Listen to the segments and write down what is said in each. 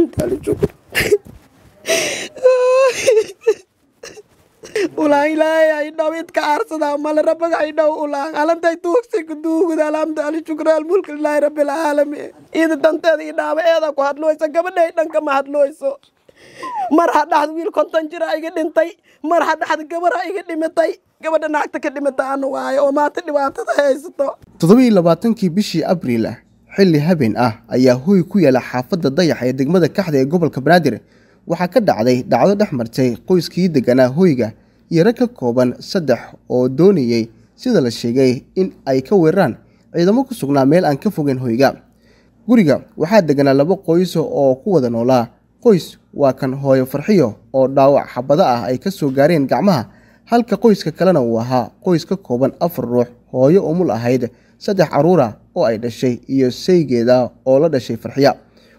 gacantaa la joogo ulaan ilaahay haydhaw idka aarsadaa male rabbaga haydhaw ulaan alantay tuugsiga duugud alaamda alijugral mulka lilaahi rabbil caalamiin eh. ida danteeda ii dhaaba eedaa eh, ku hadlooysa gabadhay eh, dhanka ma hadlooyso mar ha dhaxd wiil konton jira iga dhintay mar ha dhaxd gabar ha iga dhimatay gabadha naagta ka dhimata anu waayo oo maanta dhibaatada haysato todobiiy labaatankii bishii abriil ah xilli habeen ah ayaa hoy ku yaala xaafadda dayax ee degmada kaxda ee gobolka banaadir waxaa ka dhacday dhacdo dhex martay qoyskii deganaa hoyga iyo rag ka kooban saddex oo doonayay sida la sheegay in ay ka weeraan ciidamo ku sugnaa meel aan ka fogeyn hoyga guriga waxaa deganaa laba qoys oo ku wada noolaa qoys waa kan hooyo farxiyo oo dhaawac xabado ah ay ka soo gaareen gacmaha halka qoyska kalena uu ahaa qoys ka kooban afar ruux hooyo umul ahayd saddex caruura oo ay dhashay iyo saygeeda oo la dhashay farxiya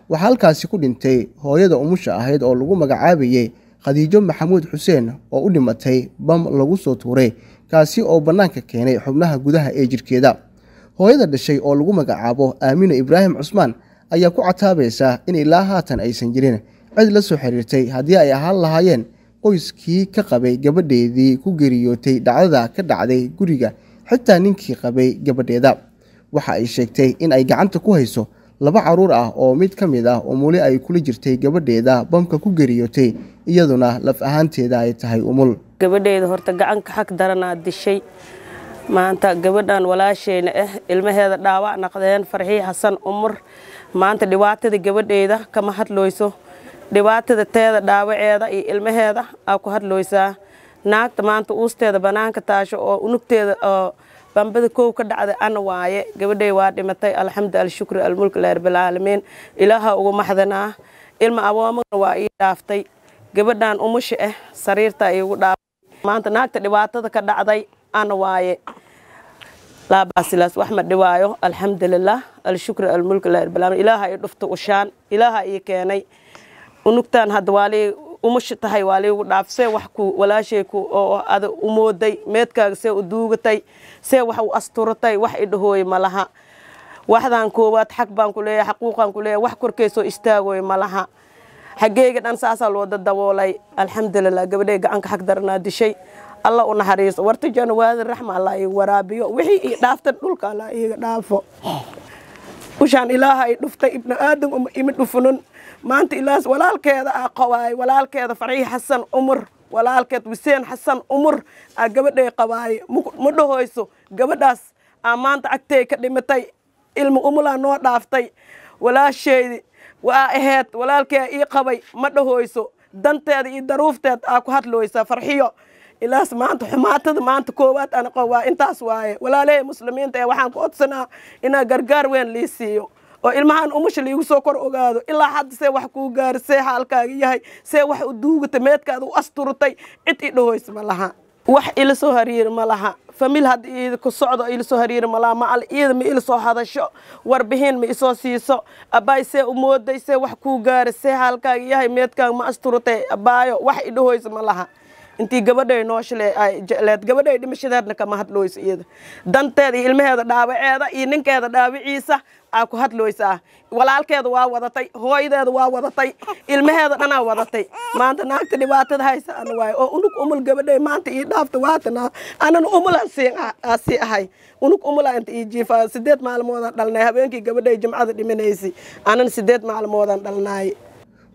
waxaa halkaasi ku dhintay hooyada umusha ahayd oo lagu magacaabayay khadiijo maxamuud xuseen oo u dhimatay bam lagu soo tuuray kaasi oo bannaanka keenay xubnaha gudaha ee jirkeeda hooyada dhashay oo lagu magacaabo aamino ibraahim cusmaan ayaa ku cataabaysa in ilaa haatan aysan jirin cid la soo xiriirtay haddii ay ahaan lahaayeen qoyskii ka qabay gabadheedii ku geeriyootay dhacdada ka dhacday guriga xitaa ninkii qabay gabadheeda waxa ay sheegtay in ay gacanta ku hayso laba caruur ah oo mid ka mid ah umuli ay kula jirtay gabadheeda bamka ku geriyootay iyaduna laf ahaanteeda ay tahay umul gabadheeda horta gacanka xag daranaa dishay maanta gabadhan walaasheena ah ilmaheeda dhaawac naqdeen farxii xasan umur maanta dhibaatada gabadheeda kama hadlooyso dhibaatada teeda dhaawaceeda iyo ilmaheeda aa ku hadlooysaa naagta maanta uusteeda bannaanka taasho oo unugteeda oo bambada kow ka dhacday ana waaye gabadhay waa dhimatay alxamdu alshukru almulk larbalcaalamiin ilaaha ugu maxdanaa ilma awoomagna waa ii dhaaftay gabadhaan umusha ah eh, sariirtaa iigu dhaaftay maanta naagta dhibaatada ka dhacday ana waaye laabasilaas wax ma dhibaayo alxamdulilaah alshukru almulk larbalcaalamiin ilaaha ii dhufta ushaan ilaaha ii keenay unugtaan hadda waalee umashi tahay waa laygu dhaafsee wax ku walaashay oo ada umooday meedkaaga see u duugatay see wax u asturatay wax idhahooye ma laha waxdan koowaad xaq baan ku leeyahay xaquuqaan ku leeyahay wax korkeysoo istaagooye ma laha xaggeyga dhan saasaa looda daboolay alxamdulilah gabadhay gacanka xag darnaa dishay alla u naxariiso warta janwaadi raxma allah iiga waraabiyo wixii ii dhaaftan dhulka allah iiga dhaafo ushaan ilaaha ay dhuftay ibnu aadam uma imid dhufunun maanta ilaas walaalkeeda aa qabaayo walaalkeeda farxii xasan umar walaalkeed wiseen xasan umur aa gabadhay qabaayo ma dhahoyso gabadhaas aa maanta cagtay ka dhimatay ilmi umulaa noo dhaaftay walaasheedi waa ahayd walaalkeeda ii qabay ma dhahoyso danteeda iyo daruufteed aa ku hadlooysa farxiyo ilaas maanta xumaatada maanta koowaad an waa intaas waaye walaalahey muslimiinta ee waxaan ku odsanaa inaa gargaar weyn lii siiyo oo ilmahaan umusha liigu soo kor ogaado ilaa hadda see wax kuu gaari see xaalkaaga yahay see wax u duugata meedkaada u asturutay cid i dhahoys ma laha wax ila soo hariir ma laha famil hadda iida ku socdo ila soo hariir ma laha macal iida ma ila soo hadasho warbixiin ma isoo siiso abbaay see u mooday see wax kuu gaari see xaalkaaga yahay meedkaaga ma asturtay abbaayo wax i dhahoys ma laha intii gabadhay nooshaleed gabadhay dhimashadeedna kama hadlooyso iyada danteeda iyo ilmaheeda dhaawaceeda iyo ninkeeda dhaawiciisa aa ku hadlooysaa walaalkeeda waa wadatay hooyadeeda waa wadatay ilmaheeda dhanaa wadatay maanta naagta dhibaatada haysaana waay oo unug umul gabadhay maanta ii dhaafta waatana anana umula sii ahay unug umula inta ii jiifa sideed maalmoodaan dhalnay habeenkii gabadhay jimcada dhimanaysay anana sideed maalmoodaan dhalnaay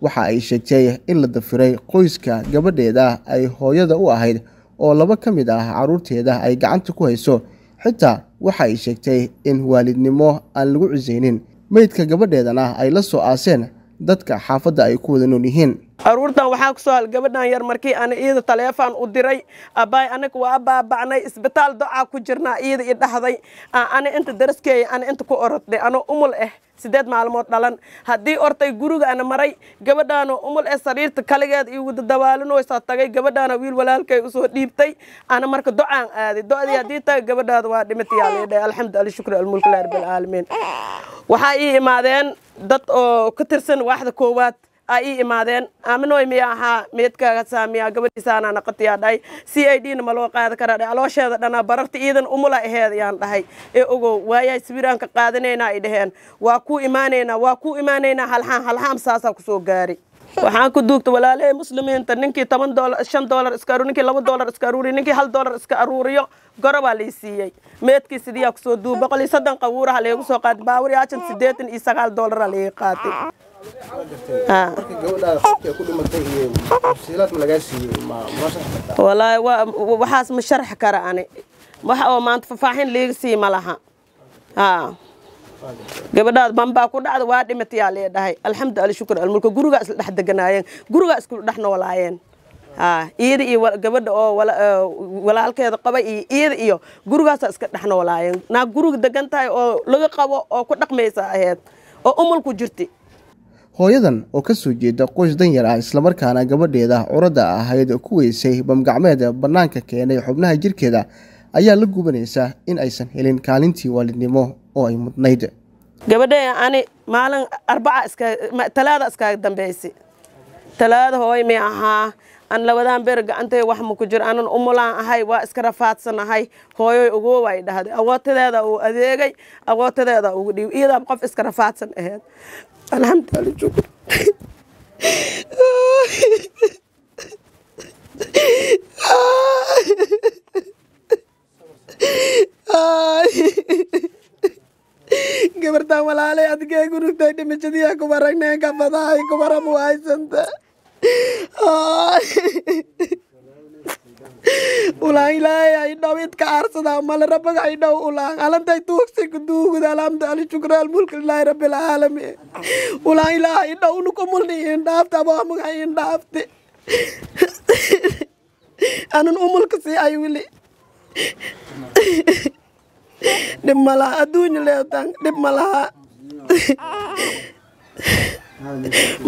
waxa ay sheegtay in la dafiray qoyska gabadheeda ay hooyada u ahayd oo laba ka mid ah caruurteeda ay gacanta ku hayso xitaa waxa ay sheegtay in waalidnimo aan lagu cusaynin meydka gabadheedana ay la soo aaseen dadka xaafadda ay ku wada nool yihiin aruurtan waxaa ku soo hal gabadhan yar markii aan iyada taleefon u diray abbaay anaga waa baabacnay isbitaal docaa ku jirnaa iyada i dhahday ah, ana inta daraskeeya ana inta ku orodday anoo umul ah eh, sideed maalmood dhalan haddii ortay gurigaana maray gabadhaanoo umul eh sariirta kaligeed ii wada dabaalinaysaa tagay gabadhaana wiil walaalkay usoo dhiibtay ana marka docaan aaday do haddii taga gabadhaada waa dhimatayaaldha alxamdu alshukr almulk laa rabbi alcaalamiin waxaa ii imaadeen dad oo ka tirsan waaxda koowaad a ii imaadeen aaminoy miya ahaa meydkaasaa miyaa gabadhiisaanaa naqotiyaa dhahay c i d na ma loo qaadi karaa dhahay aloosheeda dhana bararta iidan umula aheed yaan dhahay ee ogow waayahay sawiraan ka qaadanaynaa ay dhaheen waa kuu imaanaynaa waa kuu imaanaynaa halxaam halxaam saasaa kusoo gaari waxaan ku duugta walaalahey muslimiinta ninkii toban dolar shan dolar iska aruur ninkii laba dolar iska aruuriyo ninkii hal dolar iska aruuriyo gorobaa lai siiyey meedkii sidiyaa kusoo duub boqol iyo soddon qawuuraha laygu soo qaatay baawur ajan siddeetan iyo sagaal dolaraa laga qaatay Ah. walaahi waxaas ma sharx kara ani wax oo maanta faahfaaxin liiga sii ma laha ah. gabadhaad manbaa ku dhacda waa dhimatayaa lee dhahay alxamdu ala shukr almulka gurigaa isla dhex deganaayeen gurigaa iskula dhex noolaayeen ah, iyada iyo gabadha oo walaalkeeda eh, qaba iyo iyada iyo gurigaasaa iska dhex noolaayeen naa guriga degan tahay oo laga qabo oo ku dhaqmaysa aheed oo umulku jirti hooyadan oo ka soo jeeda qoys danyar ah islamarkaana gabadheeda curadda ahayd ku weysay bamgacmeed bannaanka keenay xubnaha jirkeeda ayaa la gubanaysa in aysan helin kaalintii waalidnimo oo ay mudnayd gabadhe ani maalin arbacatalaada iskaaga dambaysa talaada hooy may ahaa an labadaan beer gacantay wax ku jir anan umulaan ahay waa iska rafaadsan ahay hooyoy ugooway dhahday aqootadeeda uu adeegay aqootadeeda ugu dhiiw iyadaaba qof iska rafaadsan aheyd alhamdulillah cukup இங்கே ஒருத்தவங்க லாலே அதுக்கே குருக்கிட்ட மிச்சது எனக்கு வரங்கண்ணே கப்பதான் எனக்கு வர மூவாயிசந்த ஆ ulaan ilaahay idhawid ka arsada male rabaga idhaw ulaan alantay tuugsi kuduugud alaamda alijugra almulka lilaahi rabbilcaalami ulaan ilaahay idhaw unukumulni indhaafte abaamaga indhaafte anun umulka si ay wili dhib malaha adduunya leedan dhib malaha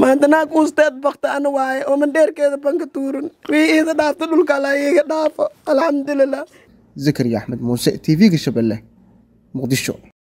maanta naag uusteed bakta ana waaye oo mandheerkeeda banka tuuran wii iida dhaafta dhulka allaa iiga dhaafo alxamdulilah zakariya axmed muuse t v-ga shabelle muqdisho